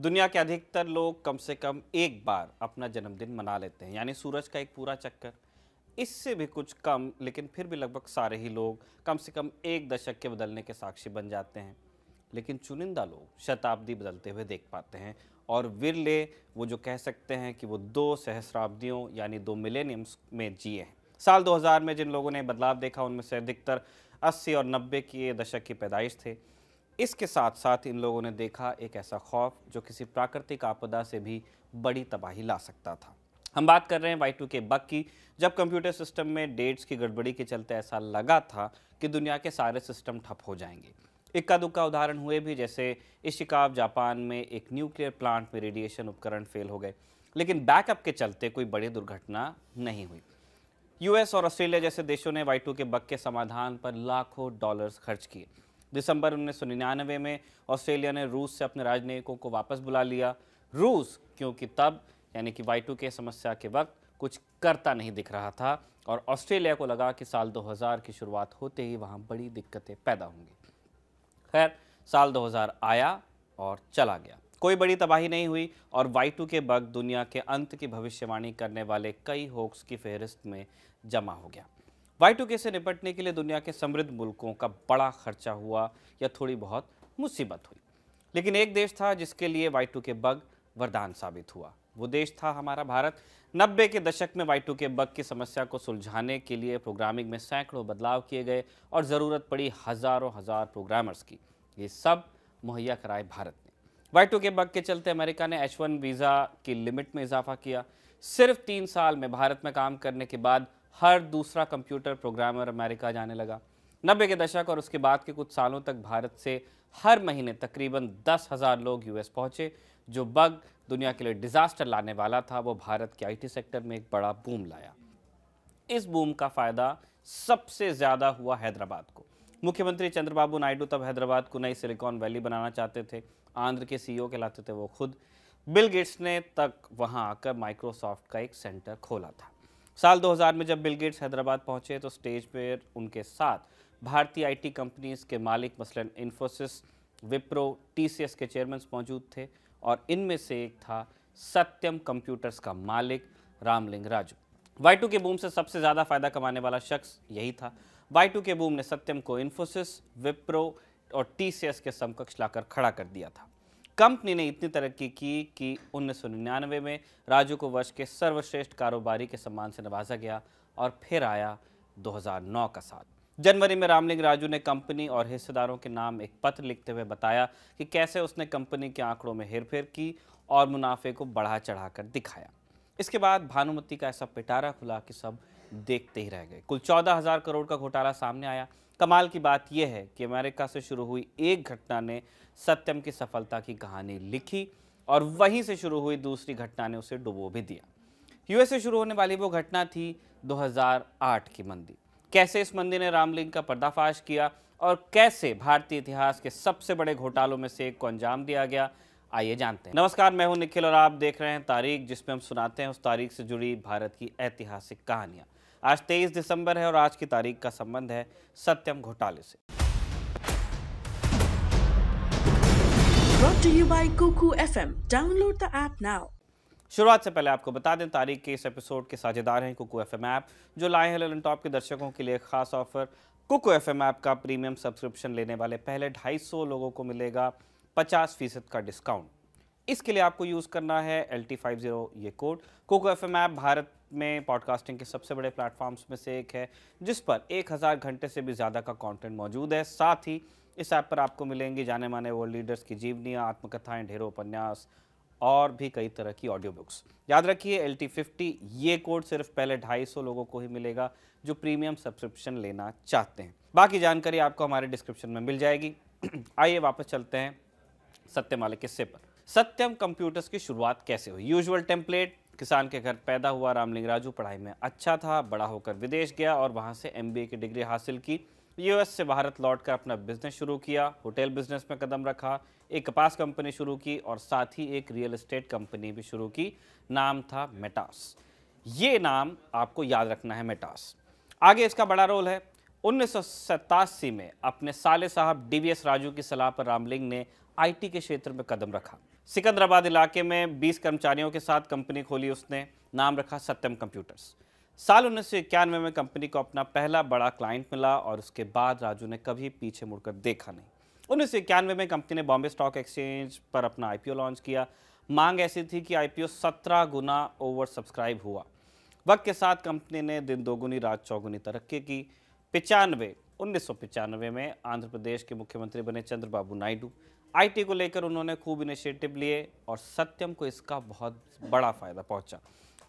दुनिया के अधिकतर लोग कम से कम एक बार अपना जन्मदिन मना लेते हैं यानी सूरज का एक पूरा चक्कर इससे भी कुछ कम लेकिन फिर भी लगभग सारे ही लोग कम से कम एक दशक के बदलने के साक्षी बन जाते हैं लेकिन चुनिंदा लोग शताब्दी बदलते हुए देख पाते हैं और विरले वो जो कह सकते हैं कि वो दो सहस्राब्दियों यानी दो मिलेनियम्स में जिए हैं साल 2000 में जिन लोगों ने बदलाव देखा उनमें से अधिकतर 80 और 90 के दशक की पैदाइश थे इसके साथ साथ इन लोगों ने देखा एक ऐसा खौफ जो किसी प्राकृतिक आपदा से भी बड़ी तबाही ला सकता था हम बात कर रहे हैं वाई टू के बग की जब कंप्यूटर सिस्टम में डेट्स की गड़बड़ी के चलते ऐसा लगा था कि दुनिया के सारे सिस्टम ठप हो जाएंगे इक्का दुक्का उदाहरण हुए भी जैसे इशिकाव जापान में एक न्यूक्लियर प्लांट में रेडिएशन उपकरण फेल हो गए लेकिन बैकअप के चलते कोई बड़ी दुर्घटना नहीं हुई यूएस और ऑस्ट्रेलिया जैसे देशों ने वाई के बग के समाधान पर लाखों डॉलर्स खर्च किए दिसंबर उन्नीस में ऑस्ट्रेलिया ने रूस से अपने राजनयिकों को वापस बुला लिया रूस क्योंकि तब यानी कि वाई के समस्या के वक्त कुछ करता नहीं दिख रहा था और ऑस्ट्रेलिया को लगा कि साल 2000 की शुरुआत होते ही वहाँ बड़ी दिक्कतें पैदा होंगी खैर साल 2000 आया और चला गया कोई बड़ी तबाही नहीं हुई और वाई के बग दुनिया के अंत की भविष्यवाणी करने वाले कई होक्स की फहरिस्त में जमा हो गया वाई टू के से निपटने के लिए दुनिया के समृद्ध मुल्कों का बड़ा खर्चा हुआ या थोड़ी बहुत मुसीबत हुई लेकिन एक देश था जिसके लिए वाई टू के बग वरदान साबित हुआ वो देश था हमारा भारत नब्बे के दशक में वाई टू के बग की समस्या को सुलझाने के लिए प्रोग्रामिंग में सैकड़ों बदलाव किए गए और ज़रूरत पड़ी हज़ारों हज़ार प्रोग्रामर्स की ये सब मुहैया कराए भारत ने वाई टू के बग के चलते अमेरिका ने एच वन वीज़ा की लिमिट में इजाफा किया सिर्फ तीन साल में भारत में काम करने के बाद हर दूसरा कंप्यूटर प्रोग्रामर अमेरिका जाने लगा नब्बे के दशक और उसके बाद के कुछ सालों तक भारत से हर महीने तकरीबन दस हज़ार लोग यूएस पहुँचे जो बग दुनिया के लिए डिज़ास्टर लाने वाला था वो भारत के आईटी सेक्टर में एक बड़ा बूम लाया इस बूम का फ़ायदा सबसे ज़्यादा हुआ हैदराबाद को मुख्यमंत्री चंद्रबाबू नायडू तब हैदराबाद को नई सिलिकॉन वैली बनाना चाहते थे आंध्र के सी कहलाते थे वो खुद बिल गेट्स ने तक वहाँ आकर माइक्रोसॉफ्ट का एक सेंटर खोला था साल 2000 में जब बिल गेट्स हैदराबाद पहुंचे तो स्टेज पर उनके साथ भारतीय आईटी कंपनीज के मालिक मसलन इन्फोसिस विप्रो टीसीएस के चेयरमैन मौजूद थे और इनमें से एक था सत्यम कंप्यूटर्स का मालिक Ramalinga Raju Y K boom से सबसे ज़्यादा फायदा कमाने वाला शख्स यही था वाई के बूम ने सत्यम को इन्फोसिस विप्रो और टी के समकक्ष लाकर खड़ा कर दिया था कंपनी ने इतनी तरक्की की कि उन्नीस में राजू को वर्ष के सर्वश्रेष्ठ कारोबारी के सम्मान से नवाजा गया और फिर आया 2009 का साल जनवरी में रामलिंग राजू ने कंपनी और हिस्सेदारों के नाम एक पत्र लिखते हुए बताया कि कैसे उसने कंपनी के आंकड़ों में हेरफेर की और मुनाफे को बढ़ा चढ़ा दिखाया इसके बाद भानुमति का ऐसा पिटारा खुला कि सब देखते ही रह गए कुल चौदह हजार करोड़ का घोटाला सामने आया कमाल की बात यह है कि अमेरिका से शुरू हुई एक घटना ने सत्यम की सफलता की कहानी लिखी और वहीं से शुरू हुई दूसरी घटना ने उसे डुबो भी दिया यूएस से शुरू होने वाली वो घटना थी 2008 की मंदी कैसे इस मंदी ने रामलिंग का पर्दाफाश किया और कैसे भारतीय इतिहास के सबसे बड़े घोटालों में से एक को अंजाम दिया गया आइए जानते हैं नमस्कार मैं हूं निखिल और आप देख रहे हैं तारीख जिसमें हम सुनाते हैं उस तारीख से जुड़ी भारत की ऐतिहासिक कहानियां आज तेईस दिसंबर है और आज की तारीख का संबंध है सत्यम घोटाले से शुरुआत से पहले आपको बता दें तारीख के इस एपिसोड के साझेदार हैं कुकू एफ ऐप जो लाए हैं ललन टॉप के दर्शकों के लिए खास ऑफर कुकू एफ ऐप का प्रीमियम सब्सक्रिप्शन लेने वाले पहले 250 लोगों को मिलेगा 50 फीसद का डिस्काउंट इसके लिए आपको यूज़ करना है एल टी फाइव जीरो ये code Kuku F M app Bharat में पॉडकास्टिंग के सबसे बड़े प्लेटफॉर्म्स में से एक है जिस पर एक हज़ार घंटे से भी ज़्यादा का कंटेंट मौजूद है साथ ही इस ऐप पर आपको मिलेंगी जाने माने वर्ल्ड लीडर्स की जीवनियाँ आत्मकथाएँ ढेरों उपन्यास और भी कई तरह की ऑडियो बुक्स याद रखिए एल टी फिफ्टी ये कोड सिर्फ पहले ढाई सौ लोगों को ही मिलेगा जो प्रीमियम सब्सक्रिप्शन लेना चाहते हैं बाकी जानकारी आपको हमारे डिस्क्रिप्शन में मिल जाएगी आइए वापस चलते हैं सत्य मालिक किस्से पर सत्यम कंप्यूटर्स की शुरुआत कैसे हुई यूजुअल टेम्पलेट किसान के घर पैदा हुआ रामलिंग राजू पढ़ाई में अच्छा था बड़ा होकर विदेश गया और वहाँ से एम की डिग्री हासिल की यूएस से भारत लौटकर अपना बिजनेस शुरू किया होटल बिजनेस में कदम रखा एक कपास कंपनी शुरू की और साथ ही एक रियल एस्टेट कंपनी भी शुरू की नाम था मेटास ये नाम आपको याद रखना है मेटास आगे इसका बड़ा रोल है उन्नीस में अपने साले साहब डीवीएस राजू की सलाह पर रामलिंग ने आईटी के क्षेत्र में कदम रखा सिकंदराबाद इलाके में 20 कर्मचारियों के साथ कंपनी खोली उसने नाम रखा सत्यम कंप्यूटर्स साल उन्नीस में कंपनी को अपना पहला बड़ा क्लाइंट मिला और उसके बाद राजू ने कभी पीछे मुड़कर देखा नहीं उन्नीस में कंपनी ने बॉम्बे स्टॉक एक्सचेंज पर अपना आईपीओ लॉन्च किया मांग ऐसी थी कि आईपीओ 17 गुना ओवर सब्सक्राइब हुआ वक्त के साथ कंपनी ने दिन दोगुनी रात चौगुनी तरक्की की पिचानवे उन्नीस में आंध्र प्रदेश के मुख्यमंत्री बने चंद्रबाबू नायडू आईटी को लेकर उन्होंने खूब इनिशिएटिव लिए और सत्यम को इसका बहुत बड़ा फ़ायदा पहुंचा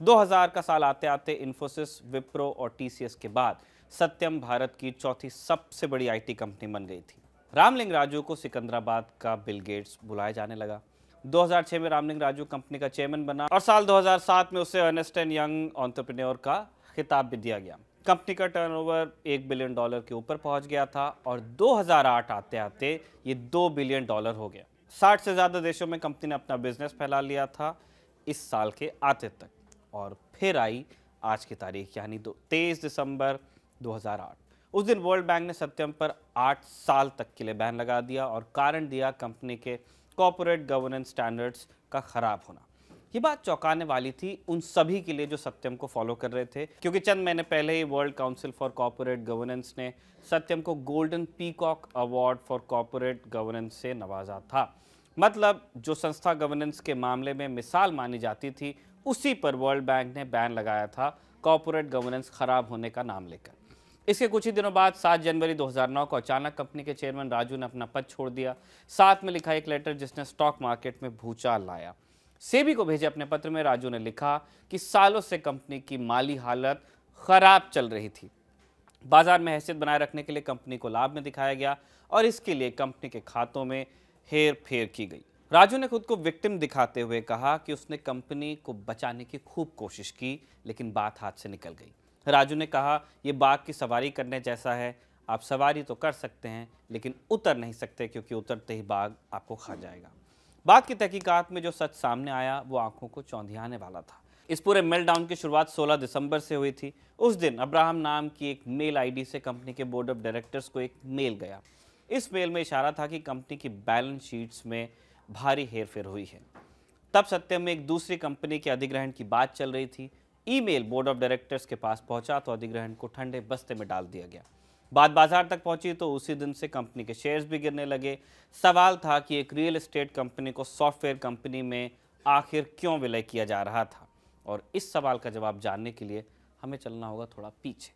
2000 का साल आते आते इंफोसिस विप्रो और टीसीएस के बाद सत्यम भारत की चौथी सबसे बड़ी आईटी कंपनी बन गई थी रामलिंग राजू को सिकंदराबाद का बिल गेट्स बुलाया जाने लगा 2006 में रामलिंग राजू कंपनी का चेयरमैन बना और साल 2007 में उसे अर्नेस्ट एंड यंग ऑन्टरप्रेन्योर का खिताब भी दिया गया कंपनी का टर्नओवर एक बिलियन डॉलर के ऊपर पहुंच गया था और 2008 आते आते ये दो बिलियन डॉलर हो गया 60 से ज़्यादा देशों में कंपनी ने अपना बिजनेस फैला लिया था इस साल के आते तक और फिर आई आज की तारीख यानी दो तेईस दिसंबर 2008 उस दिन वर्ल्ड बैंक ने सत्यम पर आठ साल तक के लिए बैन लगा दिया और कारण दिया कंपनी के कॉपोरेट गवर्नेंस स्टैंडर्ड्स का ख़राब होना ये बात चौंकाने वाली थी उन सभी के लिए जो सत्यम को फॉलो कर रहे थे क्योंकि चंद महीने पहले ही World Council for Corporate Governance ने सत्यम को Golden Peacock Award for Corporate Governance से नवाजा था मतलब जो संस्था गवर्नेंस के मामले में मिसाल मानी जाती थी उसी पर वर्ल्ड बैंक ने बैन लगाया था कॉपोरेट गवर्नेंस खराब होने का नाम लेकर इसके कुछ ही दिनों बाद 7 जनवरी 2009 को अचानक कंपनी के चेयरमैन राजू ने अपना पद छोड़ दिया साथ में लिखा एक लेटर जिसने स्टॉक मार्केट में भूचाल लाया सेबी को भेजे अपने पत्र में राजू ने लिखा कि सालों से कंपनी की माली हालत खराब चल रही थी बाजार में हैसियत बनाए रखने के लिए कंपनी को लाभ में दिखाया गया और इसके लिए कंपनी के खातों में हेर फेर की गई राजू ने खुद को विक्टिम दिखाते हुए कहा कि उसने कंपनी को बचाने की खूब कोशिश की लेकिन बात हाथ से निकल गई राजू ने कहा ये बाघ की सवारी करने जैसा है आप सवारी तो कर सकते हैं लेकिन उतर नहीं सकते क्योंकि उतरते ही बाघ आपको खा जाएगा बाद की तहकीकत में जो सच सामने आया वो आंखों को चौंधियाने वाला था इस पूरे मेल्टडाउन की शुरुआत 16 दिसंबर से हुई थी उस दिन अब्राहम नाम की एक मेल आईडी से कंपनी के बोर्ड ऑफ डायरेक्टर्स को एक मेल गया इस मेल में इशारा था कि कंपनी की बैलेंस शीट्स में भारी हेरफेर हुई है तब सत्यम में एक दूसरी कंपनी के अधिग्रहण की बात चल रही थी ईमेल बोर्ड ऑफ डायरेक्टर्स के पास पहुंचा तो अधिग्रहण को ठंडे बस्ते में डाल दिया गया बात बाजार तक पहुंची तो उसी दिन से कंपनी के शेयर्स भी गिरने लगे सवाल था कि एक रियल एस्टेट कंपनी को सॉफ्टवेयर कंपनी में आखिर क्यों विलय किया जा रहा था और इस सवाल का जवाब जानने के लिए हमें चलना होगा थोड़ा पीछे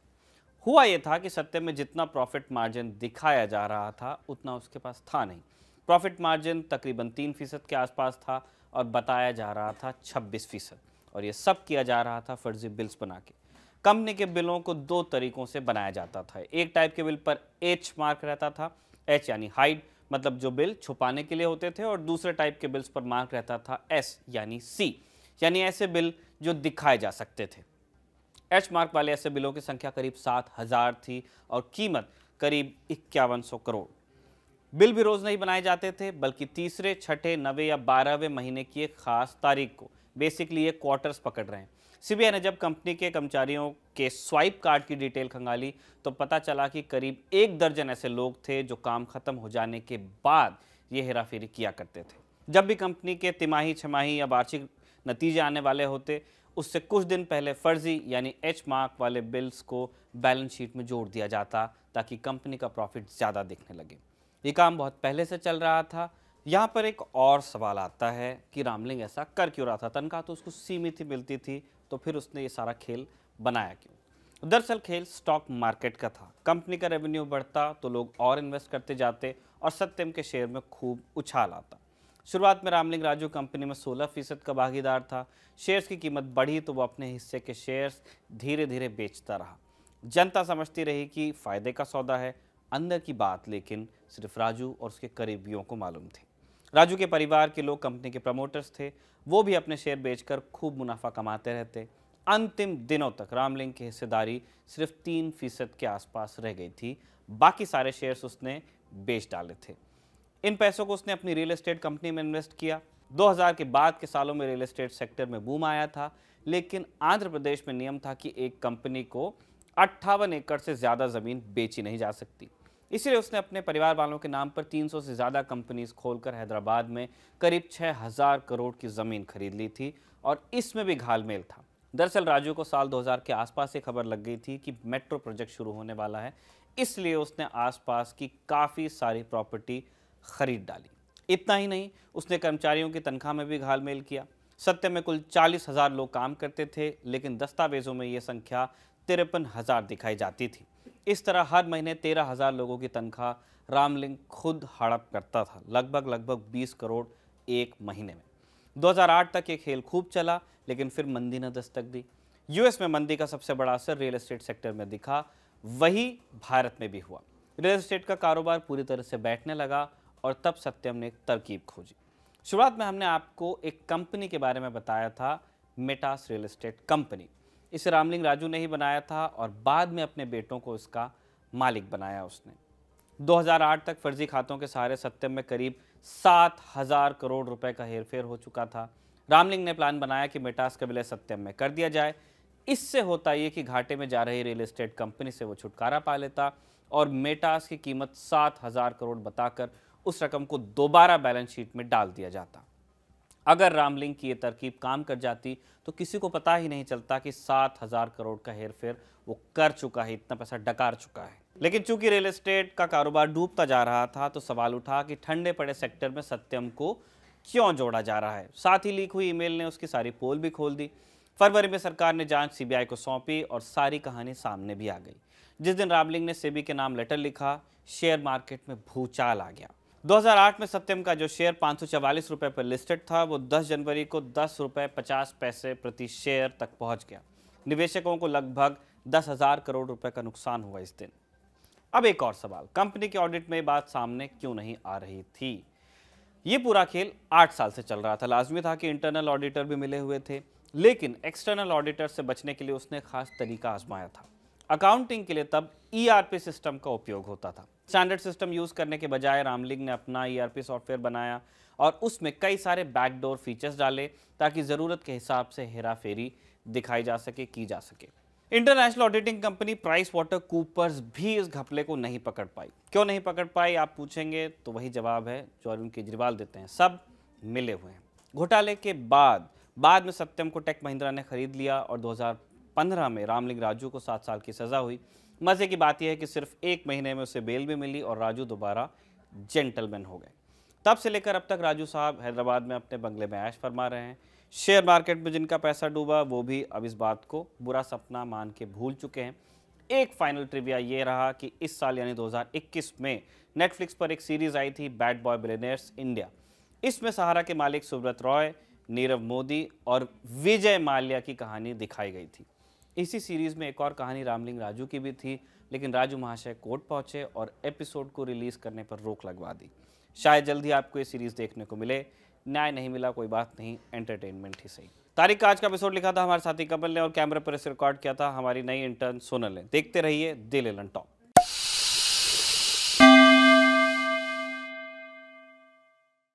हुआ यह था कि सत्य में जितना प्रॉफिट मार्जिन दिखाया जा रहा था उतना उसके पास था नहीं प्रॉफिट मार्जिन तकरीबन तीन फीसद के आसपास था और बताया जा रहा था छब्बीस फीसद और ये सब किया जा रहा था फर्जी बिल्स बना के कंपनी के बिलों को दो तरीकों से बनाया जाता था एक टाइप के बिल पर एच मार्क रहता था एच यानी हाइड मतलब जो बिल छुपाने के लिए होते थे और दूसरे टाइप के बिल्स पर मार्क रहता था एस यानी सी यानी ऐसे बिल जो दिखाए जा सकते थे एच मार्क वाले ऐसे बिलों की संख्या करीब सात हज़ार थी और कीमत करीब इक्यावन सौ करोड़ बिल भी रोज़ नहीं बनाए जाते थे बल्कि तीसरे छठे नवे या बारहवें महीने की एक खास तारीख को बेसिकली ये क्वार्टर्स पकड़ रहे हैं सीबीआई ने जब कंपनी के कर्मचारियों के स्वाइप कार्ड की डिटेल खंगाली तो पता चला कि करीब एक दर्जन ऐसे लोग थे जो काम खत्म हो जाने के बाद ये हेराफेरी किया करते थे जब भी कंपनी के तिमाही छमाही या वार्षिक नतीजे आने वाले होते उससे कुछ दिन पहले फर्जी यानी एच मार्क वाले बिल्स को बैलेंस शीट में जोड़ दिया जाता ताकि कंपनी का प्रॉफिट ज़्यादा दिखने लगे ये काम बहुत पहले से चल रहा था यहाँ पर एक और सवाल आता है कि रामलिंग ऐसा कर क्यों रहा था तनख्वाह तो उसको सीमित ही मिलती थी तो फिर उसने ये सारा खेल बनाया क्यों दरअसल खेल स्टॉक मार्केट का था कंपनी का रेवेन्यू बढ़ता तो लोग और इन्वेस्ट करते जाते और सत्यम के शेयर में खूब उछाल आता शुरुआत में रामलिंग राजू कंपनी में 16 फीसद का भागीदार था शेयर्स की कीमत बढ़ी तो वो अपने हिस्से के शेयर्स धीरे धीरे बेचता रहा जनता समझती रही कि फ़ायदे का सौदा है अंदर की बात लेकिन सिर्फ राजू और उसके करीबियों को मालूम थी राजू के परिवार के लोग कंपनी के प्रमोटर्स थे वो भी अपने शेयर बेचकर खूब मुनाफा कमाते रहते अंतिम दिनों तक रामलिंग की हिस्सेदारी सिर्फ तीन फीसद के आसपास रह गई थी बाकी सारे शेयर्स उसने बेच डाले थे इन पैसों को उसने अपनी रियल एस्टेट कंपनी में इन्वेस्ट किया 2000 के बाद के सालों में रियल एस्टेट सेक्टर में बूम आया था लेकिन आंध्र प्रदेश में नियम था कि एक कंपनी को अट्ठावन एकड़ से ज़्यादा ज़मीन बेची नहीं जा सकती इसीलिए उसने अपने परिवार वालों के नाम पर 300 से ज़्यादा कंपनीज खोलकर हैदराबाद में करीब 6000 करोड़ की ज़मीन खरीद ली थी और इसमें भी घालमेल था दरअसल राजू को साल 2000 के आसपास से खबर लग गई थी कि मेट्रो प्रोजेक्ट शुरू होने वाला है इसलिए उसने आसपास की काफ़ी सारी प्रॉपर्टी खरीद डाली इतना ही नहीं उसने कर्मचारियों की तनख्वाह में भी घालमेल किया सत्य में कुल चालीस हज़ार लोग काम करते थे लेकिन दस्तावेज़ों में ये संख्या तिरपन हज़ार दिखाई जाती थी इस तरह हर महीने तेरह हज़ार लोगों की तनख्वाह रामलिंग खुद हड़प करता था लगभग लगभग बीस करोड़ एक महीने में 2008 तक ये खेल खूब चला लेकिन फिर मंदी ने दस्तक दी यूएस में मंदी का सबसे बड़ा असर रियल एस्टेट सेक्टर में दिखा वही भारत में भी हुआ रियल एस्टेट का कारोबार पूरी तरह से बैठने लगा और तब सत्यम ने एक तरकीब खोजी शुरुआत में हमने आपको एक कंपनी के बारे में बताया था मेटास रियल एस्टेट कंपनी इसे रामलिंग राजू ने ही बनाया था और बाद में अपने बेटों को इसका मालिक बनाया उसने 2008 तक फर्जी खातों के सहारे सत्यम में करीब सात हजार करोड़ रुपए का हेरफेर हो चुका था रामलिंग ने प्लान बनाया कि मेटास का विलय सत्यम में कर दिया जाए इससे होता ये कि घाटे में जा रही रियल एस्टेट कंपनी से वो छुटकारा पा लेता और मेटास की कीमत सात हजार करोड़ बताकर उस रकम को दोबारा बैलेंस शीट में डाल दिया जाता अगर रामलिंग की ये तरकीब काम कर जाती तो किसी को पता ही नहीं चलता कि सात हज़ार करोड़ का हेरफेर वो कर चुका है इतना पैसा डकार चुका है लेकिन चूंकि रियल एस्टेट का कारोबार डूबता जा रहा था तो सवाल उठा कि ठंडे पड़े सेक्टर में सत्यम को क्यों जोड़ा जा रहा है साथ ही लीक हुई ईमेल ने उसकी सारी पोल भी खोल दी फरवरी में सरकार ने जांच सीबीआई को सौंपी और सारी कहानी सामने भी आ गई जिस दिन रामलिंग ने सेबी के नाम लेटर लिखा शेयर मार्केट में भूचाल आ गया 2008 में सत्यम का जो शेयर पाँच रुपए पर लिस्टेड था वो 10 जनवरी को दस रुपये पचास पैसे प्रति शेयर तक पहुंच गया निवेशकों को लगभग दस हज़ार करोड़ रुपए का नुकसान हुआ इस दिन अब एक और सवाल कंपनी के ऑडिट में बात सामने क्यों नहीं आ रही थी ये पूरा खेल आठ साल से चल रहा था लाजमी था कि इंटरनल ऑडिटर भी मिले हुए थे लेकिन एक्सटर्नल ऑडिटर से बचने के लिए उसने खास तरीका आजमाया था अकाउंटिंग के लिए तब ई e सिस्टम का उपयोग होता था स्टैंडर्ड सिस्टम यूज़ करने के बजाय रामलिंग ने अपना ईआरपी e सॉफ्टवेयर बनाया और उसमें कई सारे बैकडोर फीचर्स डाले ताकि ज़रूरत के हिसाब से हेरा फेरी दिखाई जा सके की जा सके international auditing company Price Water Coopers भी इस घपले को नहीं पकड़ पाई क्यों नहीं पकड़ पाई आप पूछेंगे तो वही जवाब है जो अरुण केजरीवाल देते हैं सब मिले हुए हैं घोटाले के बाद बाद में सत्यम को टेक महिंद्रा ने खरीद लिया और 2015 में रामलिंग राजू को सात साल की सज़ा हुई मज़े की बात यह है कि सिर्फ एक महीने में उसे बेल भी मिली और राजू दोबारा जेंटलमैन हो गए तब से लेकर अब तक राजू साहब हैदराबाद में अपने बंगले में ऐश फरमा रहे हैं शेयर मार्केट में जिनका पैसा डूबा वो भी अब इस बात को बुरा सपना मान के भूल चुके हैं एक फाइनल ट्रिविया ये रहा कि इस साल यानी 2021 में नेटफ्लिक्स पर एक सीरीज आई थी बैड बॉय ब्रेनर्स इंडिया इसमें सहारा के मालिक सुब्रत रॉय नीरव मोदी और विजय माल्या की कहानी दिखाई गई थी इसी सीरीज में एक और कहानी रामलिंग राजू की भी थी लेकिन राजू महाशय कोर्ट पहुंचे और एपिसोड को रिलीज करने पर रोक लगवा दी शायद जल्द ही आपको ये सीरीज देखने को मिले न्याय नहीं मिला कोई बात नहीं एंटरटेनमेंट ही सही तारीख का आज का एपिसोड लिखा था हमारे साथी कमल ने और कैमरा पर इसे रिकॉर्ड किया था हमारी नई इंटर्न सोनल ने देखते रहिए दिल एलन टॉप